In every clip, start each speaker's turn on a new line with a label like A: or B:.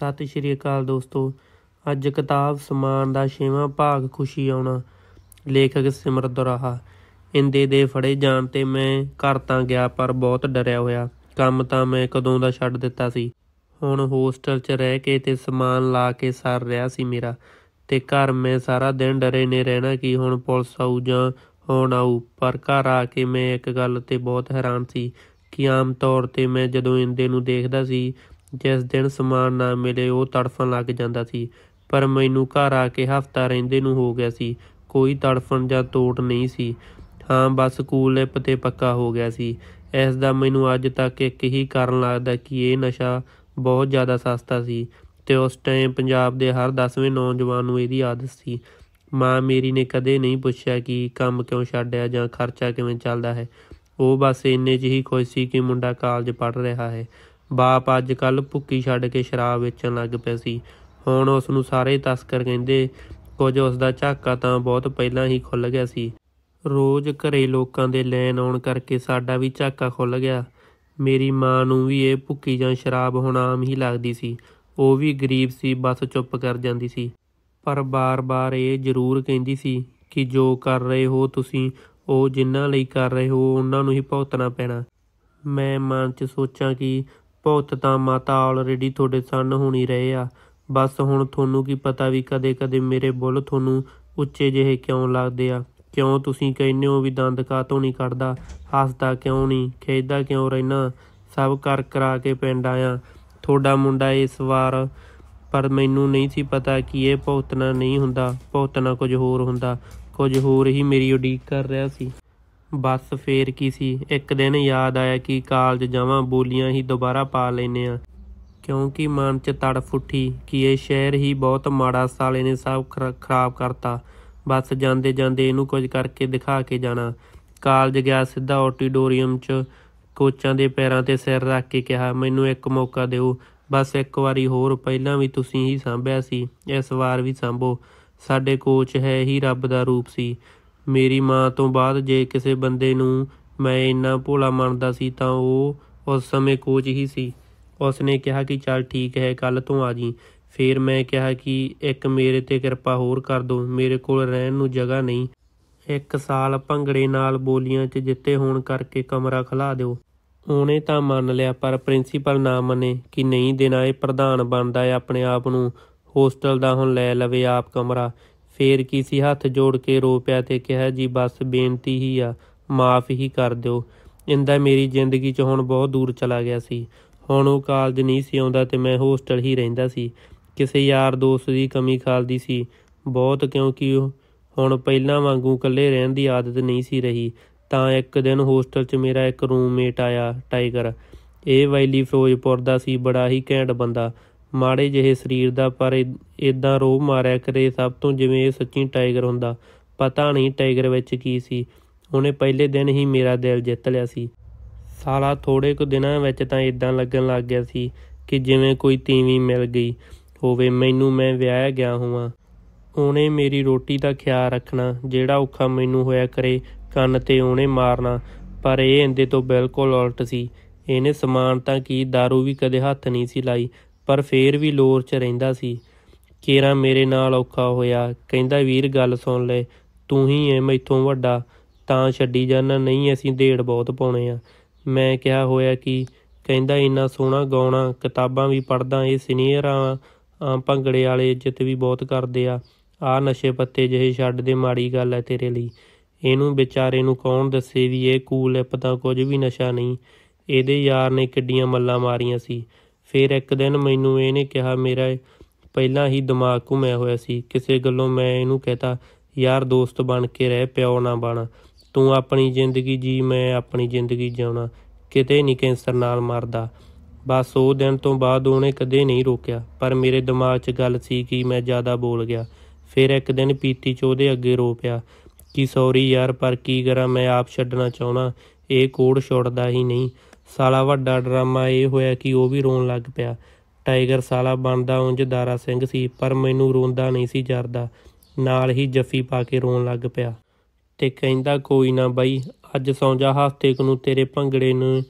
A: ਸਤਿ ਸ਼੍ਰੀ ਅਕਾਲ ਦੋਸਤੋ ਅੱਜ ਕਿਤਾਬ ਸਮਾਨ ਦਾ ਛੇਵਾਂ ਭਾਗ ਖੁਸ਼ੀ ਆਉਣਾ ਲੇਖਕ ਸਿਮਰ ਦੁਰਾਹਾ ਇੰਦੇ ਦੇ ਫੜੇ ਜਾਣ ਤੇ ਮੈਂ ਘਰ ਤਾਂ ਗਿਆ ਪਰ ਬਹੁਤ ਡਰਿਆ ਹੋਇਆ ਕੰਮ ਤਾਂ ਮੈਂ ਕਦੋਂ ਦਾ ਛੱਡ ਦਿੱਤਾ ਸੀ ਹੁਣ ਹੋਸਟਲ 'ਚ ਰਹਿ ਕੇ ਤੇ ਸਮਾਨ ਲਾ ਕੇ ਸਰ ਰਿਹਾ ਸੀ ਮੇਰਾ ਤੇ ਘਰ ਮੈਂ ਸਾਰਾ ਦਿਨ ਡਰੇ ਨੇ ਰਹਿਣਾ ਕਿ ਹੁਣ ਪੁਲਿਸ ਆਊ ਜਾਂ ਹੋਣ ਆਉ ਪਰ ਘਰ ਆ ਕੇ ਮੈਂ ਇੱਕ ਗੱਲ ਤੇ ਬਹੁਤ ਹੈਰਾਨ ਸੀ ਕਿ ਆਮ ਤੌਰ ਤੇ ਮੈਂ ਜਦੋਂ ਇੰਦੇ ਨੂੰ ਦੇਖਦਾ ਸੀ ਜਿਸ ਦਿਨ ਸਮਾਨ ਨਾ ਮਿਲੇ ਉਹ ਤੜਫਣ ਲੱਗ ਜਾਂਦਾ ਸੀ ਪਰ ਮੈਨੂੰ ਘਰ ਆ ਕੇ ਹਫਤਾ ਰਹਿੰਦੇ ਨੂੰ ਹੋ ਗਿਆ ਸੀ ਕੋਈ ਤੜਫਣ ਜਾਂ ਤੋਟ ਨਹੀਂ ਸੀ ਹਾਂ ਬਸ ਸਕੂਲ ਲਿਪ ਪਤੇ ਪੱਕਾ ਹੋ ਗਿਆ ਸੀ ਇਸ ਦਾ ਮੈਨੂੰ ਅੱਜ ਤੱਕ ਇੱਕ ਹੀ ਕਾਰਨ ਲੱਗਦਾ ਕਿ ਇਹ ਨਸ਼ਾ ਬਹੁਤ ਜ਼ਿਆਦਾ ਸਸਤਾ ਸੀ ਤੇ ਉਸ ਟਾਈਮ ਪੰਜਾਬ ਦੇ ਹਰ 10ਵੇਂ ਨੌਜਵਾਨ ਨੂੰ ਇਹਦੀ ਆਦਤ ਸੀ ਮਾਂ ਮੇਰੀ ਨੇ ਕਦੇ ਨਹੀਂ ਪੁੱਛਿਆ ਕਿ ਕੰਮ ਕਿਉਂ ਛੱਡਿਆ ਜਾਂ ਖਰਚਾ ਕਿਵੇਂ ਚੱਲਦਾ ਹੈ ਉਹ ਬਸ ਇੰਨੇ ਜਿਹੀ ਹੀ ਸੀ ਕਿ ਮੁੰਡਾ ਕਾਲਜ ਪੜ੍ਹ ਰਿਹਾ ਹੈ ਬਾਪ ਅੱਜ ਕੱਲ ਭੁੱਕੀ ਛੱਡ ਕੇ ਸ਼ਰਾਬ ਵੇਚਣ ਲੱਗ ਪਿਆ ਸੀ ਹੁਣ ਉਸ ਨੂੰ ਸਾਰੇ ਤਸਕਰ ਕਹਿੰਦੇ ਕੁਝ ਉਸ ਦਾ ਝਾਕਾ ਤਾਂ ਬਹੁਤ ਪਹਿਲਾਂ ਹੀ ਖੁੱਲ ਗਿਆ ਸੀ ਰੋਜ਼ ਘਰੇ ਲੋਕਾਂ ਦੇ ਲੈਣ ਆਉਣ ਕਰਕੇ ਸਾਡਾ ਵੀ ਝਾਕਾ ਖੁੱਲ ਗਿਆ ਮੇਰੀ ਮਾਂ ਨੂੰ ਵੀ ਇਹ ਭੁੱਕੀ ਜਾਂ ਸ਼ਰਾਬ ਹੁਣ ਆਮ ਹੀ ਲੱਗਦੀ ਸੀ ਉਹ ਵੀ ਗਰੀਬ ਸੀ ਬਸ ਚੁੱਪ ਕਰ ਜਾਂਦੀ ਸੀ ਪਰ ਬਾਰ-ਬਾਰ ਇਹ ਜ਼ਰੂਰ ਕਹਿੰਦੀ ਸੀ ਕਿ ਜੋ ਕਰ ਰਹੇ ਹੋ ਤੁਸੀਂ ਉਹ ਜਿਨ੍ਹਾਂ ਲਈ ਕਰ ਰਹੇ ਹੋ ਉਹਨਾਂ ਨੂੰ ਹੀ ਭੁਗਤਣਾ ਪੈਣਾ ਮੈਂ ਮਨ 'ਚ ਸੋਚਾਂ ਕਿ ਭੁਗਤ ਤਾਂ ਮਾਤਾ ਆਲਰੇਡੀ ਤੁਹਾਡੇ ਸਨ ਹੋਣੀ ਰਹੇ ਆ ਬਸ ਹੁਣ ਤੁਹਾਨੂੰ ਕੀ ਪਤਾ ਵੀ ਕਦੇ-ਕਦੇ ਮੇਰੇ ਬੁੱਲ ਤੁਹਾਨੂੰ ਉੱਚੇ ਜਿਹੇ ਕਿਉਂ ਲੱਗਦੇ ਆ ਕਿਉਂ ਤੁਸੀਂ ਕਹਿੰਦੇ ਹੋ ਵੀ ਦੰਦ ਕਾਤੋਂ ਨਹੀਂ ਕੱਢਦਾ ਹੱਸਦਾ ਕਿਉਂ ਨਹੀਂ ਖੇਡਦਾ ਕਿਉਂ ਰਹਿਣਾ ਸਭ ਕਰ ਕਰਾ ਕੇ ਪਿੰਡ ਆਇਆ ਤੁਹਾਡਾ ਮੁੰਡਾ ਇਸ ਵਾਰ ਪਰ ਮੈਨੂੰ ਨਹੀਂ ਸੀ ਪਤਾ ਕਿ ਇਹ ਭੁਗਤਣਾ ਨਹੀਂ ਹੁੰਦਾ ਭੁਗਤਣਾ ਕੁਝ ਹੋਰ ਹੁੰਦਾ ਕੁਝ ਹੋਰ ਹੀ ਮੇਰੀ ਉਡੀਕ ਕਰ ਰਿਹਾ ਸੀ ਬਸ ਫੇਰ ਕੀ ਸੀ ਇੱਕ ਦਿਨ ਯਾਦ ਆਇਆ ਕਿ ਕਾਲਜ ਜਾਵਾਂ ਬੋਲੀਆਂ ਹੀ ਦੁਬਾਰਾ ਪਾ ਲੈਨੇ ਆ ਕਿਉਂਕਿ ਮਨ 'ਚ ਤੜਫ ਉੱਠੀ ਕਿ ਇਹ ਸ਼ਹਿਰ ਹੀ ਬਹੁਤ ਮਾੜਾ ਸਾਲੇ ਨੇ ਸਭ ਖਰਾਬ ਕਰਤਾ ਬਸ ਜਾਂਦੇ ਜਾਂਦੇ ਇਹਨੂੰ ਕੁਝ ਕਰਕੇ ਦਿਖਾ ਕੇ ਜਾਣਾ ਕਾਲਜ ਗਿਆ ਸਿੱਧਾ ਆਡੀਟੋਰੀਅਮ 'ਚ ਕੋਚਾਂ ਦੇ ਪੈਰਾਂ ਤੇ ਸਿਰ ਰੱਖ ਕੇ ਕਿਹਾ ਮੈਨੂੰ ਇੱਕ ਮੌਕਾ ਦਿਓ ਬਸ ਇੱਕ ਵਾਰੀ ਹੋਰ ਪਹਿਲਾਂ ਵੀ ਤੁਸੀਂ ਹੀ ਸੰਭਿਆ ਸੀ ਇਸ ਵਾਰ ਵੀ ਸੰਭੋ ਸਾਡੇ ਕੋਚ ਹੈ ਹੀ ਰੱਬ ਦਾ ਰੂਪ ਸੀ ਮੇਰੀ ਮਾਂ ਤੋਂ ਬਾਅਦ ਜੇ ਕਿਸੇ ਬੰਦੇ ਨੂੰ ਮੈਂ ਇੰਨਾ ਭੋਲਾ ਮੰਨਦਾ ਸੀ ਤਾਂ ਉਹ ਉਸ ਸਮੇਂ ਕੋਚ ਹੀ ਸੀ ਉਸ ਨੇ ਕਿਹਾ ਕਿ ਚੱਲ ਠੀਕ ਹੈ ਕੱਲ ਤੋਂ ਆ ਜੀ ਫਿਰ ਮੈਂ ਕਿਹਾ ਕਿ ਇੱਕ ਮੇਰੇ ਤੇ ਕਿਰਪਾ ਹੋਰ ਕਰ ਦਿਓ ਮੇਰੇ ਕੋਲ ਰਹਿਣ ਨੂੰ ਜਗ੍ਹਾ ਨਹੀਂ ਇੱਕ ਸਾਲ ਭੰਗੜੇ ਨਾਲ ਬੋਲੀਆਂ 'ਚ ਜਿੱਤੇ ਹੋਣ ਕਰਕੇ ਕਮਰਾ ਖਲਾ ਦਿਓ ਉਹਨੇ ਤਾਂ ਮੰਨ ਲਿਆ ਪਰ ਪ੍ਰਿੰਸੀਪਲ ਨਾ ਮੰਨੇ ਕਿ ਨਹੀਂ ਦੇਣਾ ਇਹ ਪ੍ਰਧਾਨ ਬਣਦਾ ਹੈ ਆਪਣੇ ਆਪ ਨੂੰ ਹੋਸਟਲ ਦਾ ਹੁਣ ਲੈ ਲਵੇ ਆਪ ਕਮਰਾ ਫੇਰ ਕੀ ਸੀ ਹੱਥ ਜੋੜ ਕੇ ਰੋ ਪਿਆ ਤੇ ਕਿਹਾ ਜੀ ਬਸ ਬੇਨਤੀ ਹੀ ਆ ਮਾਫ ਹੀ ਕਰ ਦਿਓ ਇੰਦਾ ਮੇਰੀ ਜ਼ਿੰਦਗੀ 'ਚ ਹੁਣ ਬਹੁਤ ਦੂਰ ਚਲਾ ਗਿਆ ਸੀ ਹੁਣ ਉਹ ਕਾਲਜ ਨਹੀਂ ਸੀ ਆਉਂਦਾ ਤੇ ਮੈਂ ਹੋਸਟਲ ਹੀ ਰਹਿੰਦਾ ਸੀ ਕਿਸੇ ਯਾਰ ਦੋਸਤ ਦੀ ਕਮੀ ਖਾਲਦੀ ਸੀ ਬਹੁਤ ਕਿਉਂਕਿ ਹੁਣ ਪਹਿਲਾਂ ਵਾਂਗੂ ਇਕੱਲੇ ਰਹਿਣ ਦੀ ਆਦਤ ਨਹੀਂ ਸੀ ਰਹੀ ਤਾਂ ਇੱਕ ਦਿਨ ਹੋਸਟਲ 'ਚ ਮੇਰਾ ਇੱਕ ਰੂਮਮੇਟ ਆਇਆ ਟਾਈਗਰ ਇਹ ਵੈਲੀ ਫਿਰੋਜ਼ਪੁਰ ਦਾ ਸੀ ਬੜਾ ਹੀ ਘੈਂਟ ਬੰਦਾ ਮਾੜੇ ਜਿਹੇ ਸਰੀਰ ਦਾ ਪਰ ਇਦਾਂ ਰੋਹ ਮਾਰਿਆ ਕਰੇ ਸਭ ਤੋਂ ਜਿਵੇਂ ਇਹ ਸੱਚੀ ਟਾਈਗਰ ਹੁੰਦਾ ਪਤਾ ਨਹੀਂ ਟਾਈਗਰ ਵਿੱਚ ਕੀ ਸੀ ਉਹਨੇ ਪਹਿਲੇ ਦਿਨ ਹੀ ਮੇਰਾ ਦਿਲ ਜਿੱਤ ਲਿਆ ਸੀ ਸਾਲਾ ਥੋੜੇ ਕੁ ਦਿਨਾਂ ਵਿੱਚ ਤਾਂ ਇਦਾਂ ਲੱਗਣ ਲੱਗ ਗਿਆ ਸੀ ਕਿ ਜਿਵੇਂ ਕੋਈ ਤੀਵੀਂ ਮਿਲ ਗਈ ਹੋਵੇ ਮੈਨੂੰ ਮੈਂ ਵਿਆਹਿਆ ਗਿਆ ਹੋਵਾਂ ਉਹਨੇ ਮੇਰੀ ਰੋਟੀ ਦਾ ਖਿਆਲ ਰੱਖਣਾ ਜਿਹੜਾ ਔਖਾ ਮੈਨੂੰ ਹੋਇਆ ਕਰੇ ਕੰਨ ਤੇ ਉਹਨੇ ਮਾਰਨਾ ਪਰ ਇਹ ਇੰਦੇ ਤੋਂ ਬਿਲਕੁਲ ਉਲਟ ਸੀ ਇਹਨੇ ਸਮਾਨ ਤਾਂ ਕੀ दारू ਵੀ ਕਦੇ ਹੱਥ ਨਹੀਂ ਸੀ ਲਾਈ ਪਰ ਫੇਰ ਵੀ ਲੋਰ 'ਚ ਰਹਿੰਦਾ ਸੀ ਕੇਰਾ ਮੇਰੇ ਨਾਲ ਔਖਾ ਹੋਇਆ ਕਹਿੰਦਾ ਵੀਰ ਗੱਲ ਸੁਣ ਲੈ ਤੂੰ ਹੀ ਐ ਮੈਥੋਂ ਵੱਡਾ ਤਾਂ ਛੱਡੀ ਜਾਣਾ ਨਹੀਂ ਅਸੀਂ ਢੇੜ ਬਹੁਤ ਪਾਉਣੇ ਆ ਮੈਂ ਕਿਹਾ ਹੋਇਆ ਕਿ ਕਹਿੰਦਾ ਇੰਨਾ ਸੋਹਣਾ ਗਾਉਣਾ ਕਿਤਾਬਾਂ ਵੀ ਪੜਦਾ ਇਹ ਸੀਨੀਅਰ ਆ ਭੰਗੜੇ ਵਾਲੇ ਇੱਜ਼ਤ ਵੀ ਬਹੁਤ ਕਰਦੇ ਆ ਆ ਨਸ਼ੇ ਪੱਤੇ ਜਿਹੇ ਛੱਡ ਦੇ ਮਾੜੀ ਗੱਲ ਐ ਤੇਰੇ ਲਈ ਇਹਨੂੰ ਵਿਚਾਰੇ ਨੂੰ ਕੌਣ ਦੱਸੇ ਵੀ ਇਹ ਕੂਲ ਐ ਪਤਾ ਕੁਝ ਵੀ ਨਸ਼ਾ ਨਹੀਂ ਇਹਦੇ ਯਾਰ ਨੇ ਕਿੱਡੀਆਂ ਮੱਲਾਂ ਮਾਰੀਆਂ ਸੀ ਫਿਰ ਇੱਕ ਦਿਨ ਮੈਨੂੰ ਇਹਨੇ ਕਿਹਾ ਮੇਰਾ ਪਹਿਲਾਂ ਹੀ ਦਿਮਾਗ ਘੁੰਮਿਆ ਹੋਇਆ ਸੀ ਕਿਸੇ ਗੱਲੋਂ ਮੈਂ ਇਹਨੂੰ ਕਹਤਾ ਯਾਰ ਦੋਸਤ ਬਣ ਕੇ ਰਹਿ ਪਿਓ ਨਾ ਬਣ ਤੂੰ ਆਪਣੀ ਜ਼ਿੰਦਗੀ ਜੀ ਮੈਂ ਆਪਣੀ ਜ਼ਿੰਦਗੀ ਜਿਉਣਾ ਕਿਤੇ ਨਹੀਂ ਕੈਂਸਰ ਨਾਲ ਮਰਦਾ ਬਸ ਉਹ ਦਿਨ ਤੋਂ ਬਾਅਦ ਉਹਨੇ ਕਦੇ ਨਹੀਂ ਰੋਕਿਆ ਪਰ ਮੇਰੇ ਦਿਮਾਗ 'ਚ ਗੱਲ ਸੀ ਕਿ ਮੈਂ ਜ਼ਿਆਦਾ ਬੋਲ ਗਿਆ ਫਿਰ ਇੱਕ ਦਿਨ ਪੀਤੀ 'ਚ ਉਹਦੇ ਅੱਗੇ ਰੋ ਪਿਆ ਕਿ ਸੌਰੀ ਯਾਰ ਪਰ ਕੀ ਕਰਾਂ ਮੈਂ ਆਪ ਛੱਡਣਾ ਚਾਹਣਾ ਇਹ ਕੋੜ ਛੋੜਦਾ ਹੀ ਨਹੀਂ ਸਾਲਾ ਵੱਡਾ ਡਰਾਮਾ ਇਹ ਹੋਇਆ ਕਿ ਉਹ ਵੀ ਰੋਣ ਲੱਗ ਪਿਆ ਟਾਈਗਰ ਸਾਲਾ ਬਣਦਾ ਉੰਜ ਦਾਰਾ ਸਿੰਘ ਸੀ ਪਰ ਮੈਨੂੰ ਰੋਂਦਾ ਨਹੀਂ ਸੀ ਜਰਦਾ ਨਾਲ ਹੀ ਜੱਫੀ ਪਾ ਕੇ ਰੋਣ ਲੱਗ ਪਿਆ ਤੇ ਕਹਿੰਦਾ ਕੋਈ ਨਾ ਬਾਈ ਅੱਜ ਸੌਂ ਜਾ ਹਫ਼ਤੇ ਕੁ ਨੂੰ ਤੇਰੇ ਭੰਗੜੇ ਨੂੰ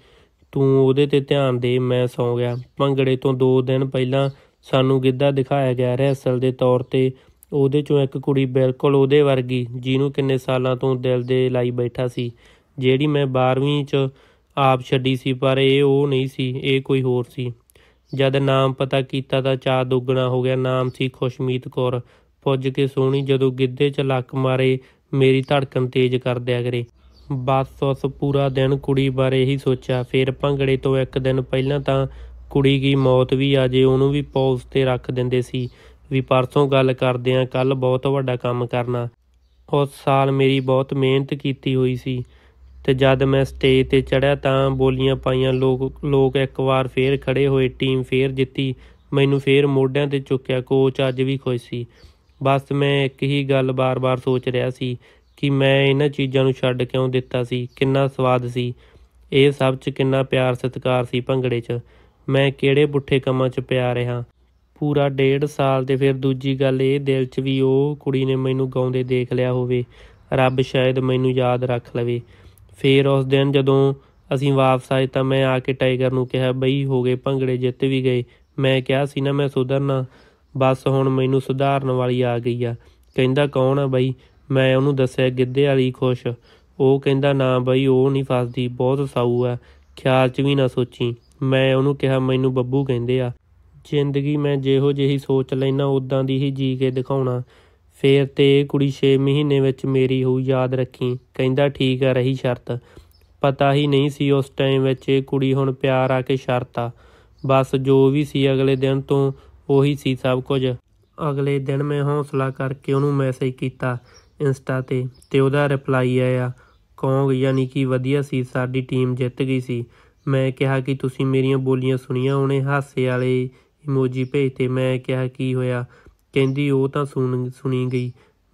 A: ਤੂੰ ਉਹਦੇ ਤੇ ਧਿਆਨ ਦੇ ਮੈਂ ਸੌਂ ਗਿਆ ਭੰਗੜੇ ਤੋਂ 2 ਦਿਨ ਪਹਿਲਾਂ ਸਾਨੂੰ ਗਿੱਧਾ ਦਿਖਾਇਆ ਗਿਆ ਅਸਲ ਦੇ ਤੌਰ ਤੇ ਉਹਦੇ ਚੋਂ ਇੱਕ ਕੁੜੀ ਬਿਲਕੁਲ ਉਹਦੇ ਵਰਗੀ ਜਿਹਨੂੰ ਕਿੰਨੇ ਸਾਲਾਂ ਤੋਂ ਦਿਲ ਦੇ ਲਾਈ ਬੈਠਾ ਸੀ ਜਿਹੜੀ ਮੈਂ 12ਵੀਂ ਚ ਆਪ ਛੱਡੀ ਸੀ ਪਰ ਇਹ ਉਹ ਨਹੀਂ ਸੀ ਇਹ ਕੋਈ ਹੋਰ ਸੀ ਜਦ ਨਾਮ ਪਤਾ ਕੀਤਾ ਤਾਂ ਚਾਹ ਦੁੱਗਣਾ ਹੋ ਗਿਆ ਨਾਮ ਸੀ ਖੁਸ਼ਮੀਤ ਕੌਰ ਪੁੱਜ ਕੇ ਸੋਹਣੀ ਜਦੋਂ ਗਿੱਧੇ 'ਚ ਲੱਕ ਮਾਰੇ ਮੇਰੀ ਧੜਕਣ ਤੇਜ਼ ਕਰ ਦਿਆ ਕਰੇ ਬਸ ਉਸ ਪੂਰਾ ਦਿਨ ਕੁੜੀ ਬਾਰੇ ਹੀ ਸੋਚਿਆ ਫੇਰ ਭੰਗੜੇ ਤੋਂ ਇੱਕ ਦਿਨ ਪਹਿਲਾਂ ਤਾਂ ਕੁੜੀ ਦੀ ਮੌਤ ਵੀ ਆ ਜੇ ਉਹਨੂੰ ਵੀ ਪੌਜ਼ ਤੇ ਰੱਖ ਦਿੰਦੇ ਸੀ ਵੀ ਪਰਸੋਂ ਗੱਲ ਕਰਦੇ ਆ ਕੱਲ ਬਹੁਤ ਵੱਡਾ ਕੰਮ ਕਰਨਾ ਉਸ ਸਾਲ ਮੇਰੀ ਬਹੁਤ ਮਿਹਨਤ ਕੀਤੀ ਹੋਈ ਸੀ ਤੇ ਜਦ ਮੈਂ ਸਟੇਜ ਤੇ ਚੜਿਆ ਤਾਂ ਬੋਲੀਆਂ ਪਾਈਆਂ ਲੋਕ ਲੋਕ ਇੱਕ ਵਾਰ ਫੇਰ ਖੜੇ ਹੋਏ ਟੀਮ ਫੇਰ ਜਿੱਤੀ ਮੈਨੂੰ ਫੇਰ ਮੋਢਿਆਂ ਤੇ ਚੁੱਕਿਆ ਕੋਚ ਅੱਜ ਵੀ ਖੁਸ਼ ਸੀ ਬਸ ਮੈਂ ਇੱਕ ਹੀ ਗੱਲ ਬਾਰ-ਬਾਰ ਸੋਚ ਰਿਹਾ ਸੀ ਕਿ ਮੈਂ ਇਹਨਾਂ ਚੀਜ਼ਾਂ ਨੂੰ ਛੱਡ ਕਿਉਂ ਦਿੱਤਾ ਸੀ ਕਿੰਨਾ ਸਵਾਦ ਸੀ ਇਹ ਸਭ 'ਚ ਕਿੰਨਾ ਪਿਆਰ ਸਤਿਕਾਰ ਸੀ ਭੰਗੜੇ 'ਚ ਮੈਂ ਕਿਹੜੇ ਪੁੱਠੇ ਕੰਮਾਂ 'ਚ ਪਿਆ ਰਿਹਾ ਪੂਰਾ ਡੇਢ ਸਾਲ ਤੇ ਫਿਰ ਦੂਜੀ ਗੱਲ ਇਹ ਦਿਲ 'ਚ ਵੀ ਉਹ ਕੁੜੀ ਨੇ ਮੈਨੂੰ ਗਾਉਂਦੇ ਦੇਖ ਲਿਆ ਹੋਵੇ ਰੱਬ ਸ਼ਾਇਦ ਮੈਨੂੰ ਯਾਦ ਰੱਖ ਲਵੇ ਫਿਰ ਉਸ ਦਿਨ ਜਦੋਂ ਅਸੀਂ ਵਾਪਸ ਆਏ ਤਾਂ ਮੈਂ ਆ ਕੇ ਟਾਈਗਰ ਨੂੰ ਕਿਹਾ ਬਈ ਹੋ ਗਏ ਭੰਗੜੇ ਜਿੱਤ ਵੀ ਗਏ ਮੈਂ ਕਿਹਾ ਸੀ ਨਾ ਮੈਂ ਸੁਧਰਨਾ ਬਸ ਹੁਣ ਮੈਨੂੰ ਸੁਧਾਰਨ ਵਾਲੀ ਆ ਗਈ ਆ ਕਹਿੰਦਾ ਕੌਣ ਆ ਬਈ ਮੈਂ ਉਹਨੂੰ ਦੱਸਿਆ ਗਿੱਧੇ ਵਾਲੀ ਖੁਸ਼ ਉਹ ਕਹਿੰਦਾ ਨਾ ਬਈ ਉਹ ਨਹੀਂ ਫਸਦੀ ਬਹੁਤ ਸਾਊ ਆ ਖਿਆਲ 'ਚ ਵੀ ਨਾ ਸੋਚੀ ਮੈਂ ਉਹਨੂੰ ਕਿਹਾ ਮੈਨੂੰ ਬੱਬੂ ਕਹਿੰਦੇ ਆ ਜ਼ਿੰਦਗੀ ਮੈਂ ਜਿਹੋ ਜਿਹੀ ਸੋਚ ਲੈਣਾ ਉਦਾਂ ਦੀ ਹੀ ਜੀ ਕੇ ਦਿਖਾਉਣਾ ਫੇਰ ਤੇ ਕੁੜੀ 6 ਮਹੀਨੇ ਵਿੱਚ ਮੇਰੀ ਹੋਊ ਯਾਦ ਰੱਖੀ ਕਹਿੰਦਾ ਠੀਕ ਆ ਰਹੀ ਸ਼ਰਤ ਪਤਾ ਹੀ ਨਹੀਂ ਸੀ ਉਸ ਟਾਈਮ ਵਿੱਚ ਇਹ ਕੁੜੀ ਹੁਣ ਪਿਆਰ ਆ ਕੇ ਸ਼ਰਤ ਆ ਬਸ ਜੋ ਵੀ ਸੀ ਅਗਲੇ ਦਿਨ ਤੋਂ ਉਹੀ ਸੀ ਸਭ ਕੁਝ ਅਗਲੇ ਦਿਨ ਮੈਂ ਹੌਸਲਾ ਕਰਕੇ ਉਹਨੂੰ ਮੈਸੇਜ ਕੀਤਾ ਇੰਸਟਾ ਤੇ ਤੇ ਉਹਦਾ ਰਿਪਲਾਈ ਆਇਆ ਕੌਂਗ ਯਾਨੀ ਕਿ ਵਧੀਆ ਸੀ ਸਾਡੀ ਟੀਮ ਜਿੱਤ ਗਈ ਸੀ ਮੈਂ ਕਿਹਾ ਕਿ ਤੁਸੀਂ ਮੇਰੀਆਂ ਬੋਲੀਆਂ ਸੁਣੀਆਂ ਉਹਨੇ ਹਾਸੇ ਵਾਲੇ ਇਮੋਜੀ ਭੇਜਤੇ ਮੈਂ ਕਿਹਾ ਕੀ ਹੋਇਆ ਕਹਿੰਦੀ ਉਹ ਤਾਂ ਸੁਣ ਸੁਣੀ ਗਈ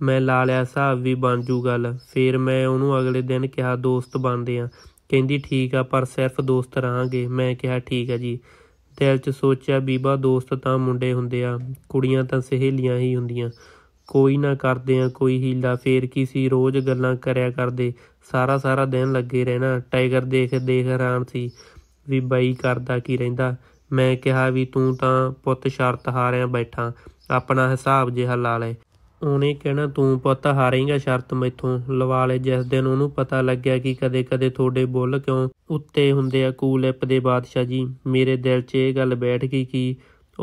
A: ਮੈਂ ਲਾ ਲਿਆ ਹਿਸਾਬ ਵੀ ਬਣ ਜੂ ਗੱਲ ਫੇਰ ਮੈਂ ਉਹਨੂੰ ਅਗਲੇ ਦਿਨ ਕਿਹਾ ਦੋਸਤ ਬਣਦੇ ਆ ਕਹਿੰਦੀ ਠੀਕ ਆ ਪਰ ਸਿਰਫ ਦੋਸਤ ਰਹਾਂਗੇ ਮੈਂ ਕਿਹਾ ਠੀਕ ਆ ਜੀ ਦਿਲ 'ਚ ਸੋਚਿਆ ਬੀਬਾ ਦੋਸਤ ਤਾਂ ਮੁੰਡੇ ਹੁੰਦੇ ਆ ਕੁੜੀਆਂ ਤਾਂ ਸਹੇਲੀਆਂ ਹੀ ਹੁੰਦੀਆਂ ਕੋਈ ਨਾ ਕਰਦੇ ਆ ਕੋਈ ਹੀਲਾ ਫੇਰ ਕੀ ਸੀ ਰੋਜ਼ ਗੱਲਾਂ ਕਰਿਆ ਕਰਦੇ ਸਾਰਾ ਸਾਰਾ ਦਿਨ ਲੱਗੇ ਰਹਿਣਾ ਟਾਈਗਰ ਦੇਖ ਦੇਖ ਹੈਰਾਨ ਸੀ ਵੀ ਬਾਈ ਕਰਦਾ ਕੀ ਰਹਿੰਦਾ ਮੈਂ ਕਿਹਾ ਵੀ ਤੂੰ ਤਾਂ ਪੁੱਤ ਸ਼ਰਤ ਹਾਰਿਆ ਬੈਠਾ ਆਪਣਾ ਹਿਸਾਬ ਜਿਹਾ ਲਾ ਲੈ ਉਹਨੇ ਕਹਿਣਾ ਤੂੰ ਪੁੱਤ ਹਾਰੇਂਗਾ ਸ਼ਰਤ ਮੈਥੋਂ ਲਵਾ ਲੈ ਜਿਸ ਦਿਨ ਉਹਨੂੰ ਪਤਾ ਲੱਗਿਆ ਕਿ ਕਦੇ-ਕਦੇ ਤੁਹਾਡੇ ਬੁੱਲ ਕਿਉਂ ਉੱਤੇ ਹੁੰਦੇ ਆ ਕੂਲਿਪ ਦੇ ਬਾਦਸ਼ਾਹ ਜੀ ਮੇਰੇ ਦਿਲ 'ਚ ਇਹ ਗੱਲ ਬੈਠ ਗਈ ਕਿ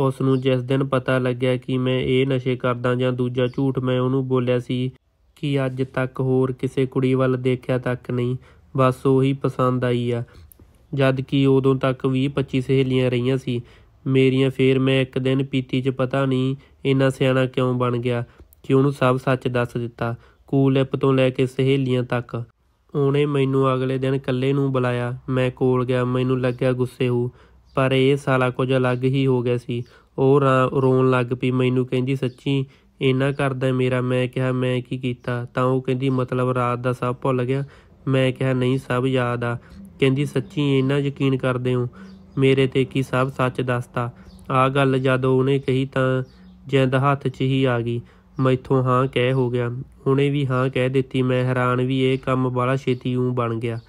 A: ਉਸ ਨੂੰ ਜਿਸ ਦਿਨ ਪਤਾ ਲੱਗਿਆ ਕਿ ਮੈਂ ਇਹ ਨਸ਼ੇ ਕਰਦਾ ਜਾਂ ਦੂਜਾ ਝੂਠ ਮੈਂ ਉਹਨੂੰ ਬੋਲਿਆ ਸੀ ਕਿ ਅੱਜ ਤੱਕ ਹੋਰ ਕਿਸੇ ਕੁੜੀ ਵੱਲ ਦੇਖਿਆ ਤੱਕ ਨਹੀਂ ਬਸ ਉਹੀ ਪਸੰਦ ਆਈ ਆ ਜਦ ਕਿ ਉਦੋਂ ਤੱਕ 20 25 ਸਹੇਲੀਆਂ ਰਹੀਆਂ ਸੀ ਮੇਰੀਆਂ ਫੇਰ ਮੈਂ ਇੱਕ ਦਿਨ ਪੀਤੀ 'ਚ ਪਤਾ ਨਹੀਂ ਇੰਨਾ ਸਿਆਣਾ ਕਿਉਂ ਬਣ ਗਿਆ ਕਿ ਉਹਨੂੰ ਸਭ ਸੱਚ ਦੱਸ ਦਿੱਤਾ ਕੂਲਿਪ ਤੋਂ ਲੈ ਕੇ ਸਹੇਲੀਆਂ ਤੱਕ ਉਹਨੇ ਮੈਨੂੰ ਅਗਲੇ ਦਿਨ ਇਕੱਲੇ ਨੂੰ ਬੁਲਾਇਆ ਮੈਂ ਕੋਲ ਗਿਆ ਮੈਨੂੰ ਲੱਗਿਆ ਗੁੱਸੇ ਹੋ ਪਰ ਇਹ ਸਾਲਾ ਕੁਝ ਅਲੱਗ ਹੀ ਹੋ ਗਿਆ ਸੀ ਉਹ ਰੋਣ ਲੱਗ ਪਈ ਮੈਨੂੰ ਕਹਿੰਦੀ ਸੱਚੀ ਇੰਨਾ ਕਰਦਾ ਮੇਰਾ ਮੈਂ ਕਿਹਾ ਮੈਂ ਕੀ ਕੀਤਾ ਤਾਂ ਉਹ ਕਹਿੰਦੀ ਮਤਲਬ ਰਾਤ ਦਾ ਸਭ ਭੁੱਲ ਗਿਆ ਮੈਂ ਕਿਹਾ ਨਹੀਂ ਸਭ ਯਾਦ ਆ ਕਹਿੰਦੀ ਸੱਚੀ ਇੰਨਾ ਯਕੀਨ ਕਰਦੇ ਹੋ ਮੇਰੇ ਤੇ ਕੀ ਸਭ ਸੱਚ ਦੱਸਤਾ ਆ ਗੱਲ ਜਦੋਂ ਉਹਨੇ ਕਹੀ ਤਾਂ ਜਿੰਦ ਹੱਥ 'ਚ ਹੀ ਆ ਗਈ ਮੈਥੋਂ ਹਾਂ ਕਹਿ ਹੋ ਗਿਆ ਹੁਣੇ ਵੀ ਹਾਂ ਕਹਿ ਦਿੱਤੀ ਮੈਂ ਹੈਰਾਨ ਵੀ ਇਹ ਕੰਮ ਬੜਾ ਛੇਤੀ ਉਂ ਬਣ ਗਿਆ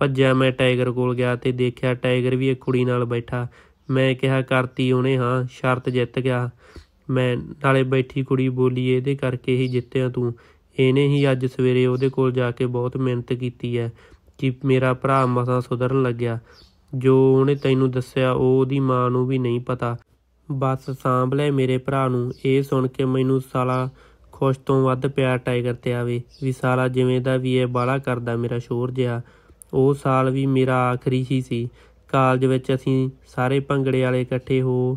A: ਭੱਜਿਆ ਮੈਂ ਟਾਈਗਰ ਕੋਲ ਗਿਆ ਤੇ ਦੇਖਿਆ ਟਾਈਗਰ ਵੀ ਇੱਕ ਕੁੜੀ ਨਾਲ ਬੈਠਾ ਮੈਂ ਕਿਹਾ ਕਰਤੀ ਉਹਨੇ ਹਾਂ ਸ਼ਰਤ ਜਿੱਤ ਗਿਆ ਮੈਂ ਨਾਲੇ ਬੈਠੀ ਕੁੜੀ ਬੋਲੀ ਇਹਦੇ ਕਰਕੇ ਹੀ ਜਿੱਤਿਆ ਤੂੰ ਇਹਨੇ ਹੀ ਅੱਜ ਸਵੇਰੇ ਉਹਦੇ ਕੋਲ ਜਾ ਕੇ ਬਹੁਤ ਮਿਹਨਤ ਕੀਤੀ ਹੈ ਕਿ ਮੇਰਾ ਭਰਾ ਮਸਾ ਸੁਧਰਨ ਲੱਗਿਆ ਜੋ ਉਹਨੇ ਤੈਨੂੰ ਦੱਸਿਆ ਉਹ ਉਹਦੀ ਮਾਂ ਨੂੰ ਵੀ ਨਹੀਂ ਪਤਾ ਬਸ ਸਾਂਭ ਲੈ ਮੇਰੇ ਭਰਾ ਨੂੰ ਇਹ ਸੁਣ ਕੇ ਮੈਨੂੰ ਸਾਲਾ ਖੁਸ਼ ਤੋਂ ਵੱਧ ਪਿਆਰ ਟਾਈਗਰ ਤੇ ਆਵੇ ਵੀ ਸਾਲਾ ਜਿਵੇਂ ਦਾ ਵੀ ਇਹ ਬਾਲਾ ਕਰਦਾ ਮੇਰਾ ਸ਼ੋਰ ਜਿਆ ਉਹ ਸਾਲ ਵੀ ਮੇਰਾ ਆਖਰੀ ਹੀ ਸੀ ਕਾਲਜ ਵਿੱਚ ਅਸੀਂ ਸਾਰੇ ਭੰਗੜੇ ਵਾਲੇ ਇਕੱਠੇ ਹੋ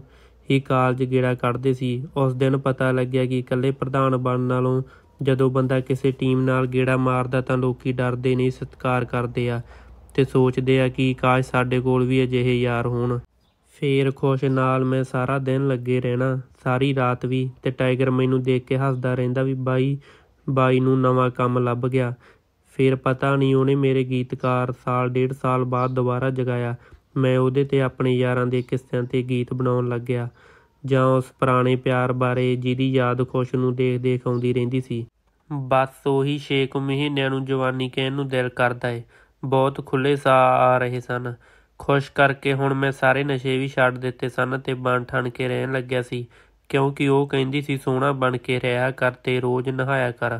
A: ਹੀ ਕਾਲਜ ਗੇੜਾ ਕੱਢਦੇ ਸੀ ਉਸ ਦਿਨ ਪਤਾ ਲੱਗਿਆ ਕਿ ਇਕੱਲੇ ਪ੍ਰਧਾਨ ਬਣਨ ਨਾਲੋਂ ਜਦੋਂ ਬੰਦਾ ਕਿਸੇ ਟੀਮ ਨਾਲ ਗੇੜਾ ਮਾਰਦਾ ਤਾਂ ਲੋਕੀ ਡਰਦੇ ਨਹੀਂ ਸਤਿਕਾਰ ਕਰਦੇ ਆ ਤੇ ਸੋਚਦੇ ਆ ਕਿ ਕਾਸ਼ ਸਾਡੇ ਕੋਲ ਵੀ ਅਜਿਹੇ ਯਾਰ ਹੋਣ ਫੇਰ ਖੁਸ਼ ਨਾਲ ਮੈਂ ਸਾਰਾ ਦਿਨ ਲੱਗੇ ਰਹਿਣਾ ਸਾਰੀ ਰਾਤ ਵੀ ਤੇ ਟਾਈਗਰ ਮੈਨੂੰ ਦੇਖ ਕੇ ਹੱਸਦਾ ਰਹਿੰਦਾ ਵੀ ਬਾਈ ਬਾਈ ਨੂੰ ਨਵਾਂ ਕੰਮ ਲੱਭ ਗਿਆ ਫੇਰ ਪਤਾ ਨਹੀਂ ਉਹਨੇ ਮੇਰੇ ਗੀਤਕਾਰ ਸਾਲ ਡੇਢ ਸਾਲ ਬਾਅਦ ਦੁਬਾਰਾ ਜਗਾਇਆ ਮੈਂ ਉਹਦੇ ਤੇ ਆਪਣੇ ਯਾਰਾਂ ਦੇ ਕਿਸਤਿਆਂ ਤੇ ਗੀਤ ਬਣਾਉਣ ਲੱਗਿਆ ਜਾਂ ਉਸ ਪੁਰਾਣੇ ਪਿਆਰ ਬਾਰੇ ਜਿਹਦੀ ਯਾਦ ਖੁਸ਼ ਨੂੰ ਦੇਖ ਦੇਖ ਆਉਂਦੀ ਰਹਿੰਦੀ ਸੀ ਬਸ ਉਹੀ 6 ਕੁ ਮਹੀਨਿਆਂ ਨੂੰ ਜਵਾਨੀ ਕਹਿਣ ਨੂੰ ਦਿਲ ਕਰਦਾ ਏ ਬਹੁਤ ਖੁੱਲੇ ਸਾ ਆ ਰਹੇ ਸਨ ਖੁਸ਼ ਕਰਕੇ ਹੁਣ ਮੈਂ ਸਾਰੇ ਨਸ਼ੇ ਵੀ ਛੱਡ ਦਿੱਤੇ ਸਨ ਤੇ ਬਣ ਠਣ ਕੇ ਰਹਿਣ ਲੱਗਿਆ ਸੀ ਕਿਉਂਕਿ ਉਹ ਕਹਿੰਦੀ ਸੀ ਸੋਹਣਾ ਬਣ ਕੇ ਰਿਹਾ ਕਰ ਤੇ ਰੋਜ਼ ਨਹਾਇਆ ਕਰ